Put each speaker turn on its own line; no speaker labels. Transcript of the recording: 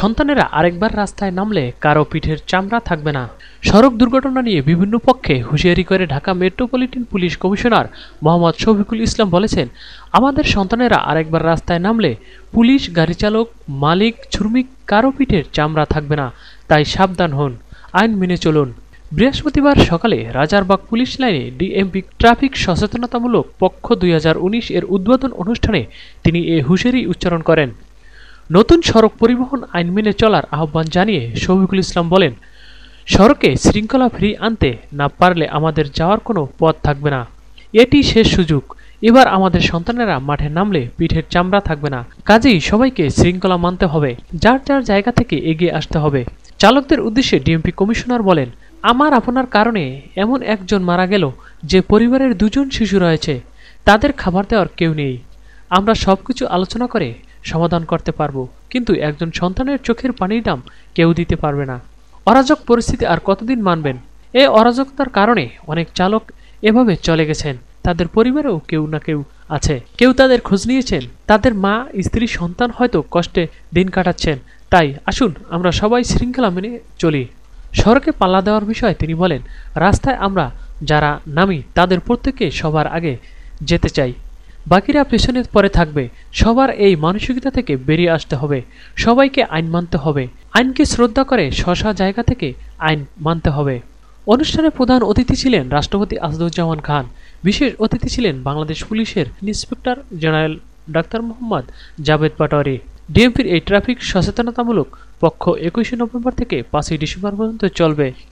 সন্তানেরা আরেকবার রাস্তায় নামলে কারো পিঠের চামড়া থাকবে না সড়ক দুর্ঘটনা নিয়ে বিভিন্ন পক্ষে হুঁশিয়ারি করে Dhaka metropolitan police commissioner Mohammad Shafiqul Islam বলেছেন আমাদের সন্তানেরা আরেকবার রাস্তায় নামলে পুলিশ গাড়ি চালক মালিক ছুরমিক কারো পিঠের চামড়া থাকবে না তাই সাবধান হন আইন মেনে চলুন বৃহস্পতিবার সকালে রাজারবাগ পুলিশ লাইনে ডিএমপি ট্রাফিক সচেতনতামূলক পক্ষ দুই এর উদ্বোধন অনুষ্ঠানে তিনি এ হুঁশিয়ারি উচ্চারণ করেন নতুন সড়ক পরিবহন আইন মেনে চলার আহ্বান জানিয়ে শফিকুল ইসলাম বলেন সড়কে শৃঙ্খলা ফিরিয়ে আনতে না পারলে আমাদের যাওয়ার কোনো পথ থাকবে না এটি শেষ সুযোগ এবার আমাদের সন্তানেরা মাঠে নামলে পিঠের চামড়া থাকবে না কাজেই সবাইকে শৃঙ্খলা মানতে হবে যার যার জায়গা থেকে এগিয়ে আসতে হবে চালকদের উদ্দেশ্যে ডিএমপি কমিশনার বলেন আমার আপনার কারণে এমন একজন মারা গেল যে পরিবারের দুজন শিশু রয়েছে তাদের খাবার দেওয়ার কেউ নেই আমরা সব কিছু আলোচনা করে সমাধান করতে পারবো কিন্তু একজন সন্তানের চোখের পানির দাম কেউ দিতে পারবে না অরাজক পরিস্থিতি আর কতদিন মানবেন এ অরাজকতার কারণে অনেক চালক এভাবে চলে গেছেন তাদের পরিবারেও কেউ না কেউ আছে কেউ তাদের খোঁজ নিয়েছেন তাদের মা স্ত্রী সন্তান হয়তো কষ্টে দিন কাটাচ্ছেন তাই আসুন আমরা সবাই শৃঙ্খলা মেনে চলি সড়কে পাল্লা দেওয়ার বিষয়ে তিনি বলেন রাস্তায় আমরা যারা নামি তাদের প্রত্যেকে সবার আগে যেতে চাই বাকিরা পেছনে পরে থাকবে সবার এই মানসিকতা থেকে বেরিয়ে আসতে হবে সবাইকে আইন মানতে হবে আইনকে শ্রদ্ধা করে শশা জায়গা থেকে আইন মানতে হবে অনুষ্ঠানে প্রধান অতিথি ছিলেন রাষ্ট্রপতি আসাদুজ্জামান খান বিশেষ অতিথি ছিলেন বাংলাদেশ পুলিশের ইন্সপেক্টর জেনারেল ডাক্তার মোহাম্মদ জাভেদ পাটোয়ারি ডিএমপির এই ট্রাফিক সচেতনতামূলক পক্ষ একুশে নভেম্বর থেকে পাঁচই ডিসেম্বর পর্যন্ত চলবে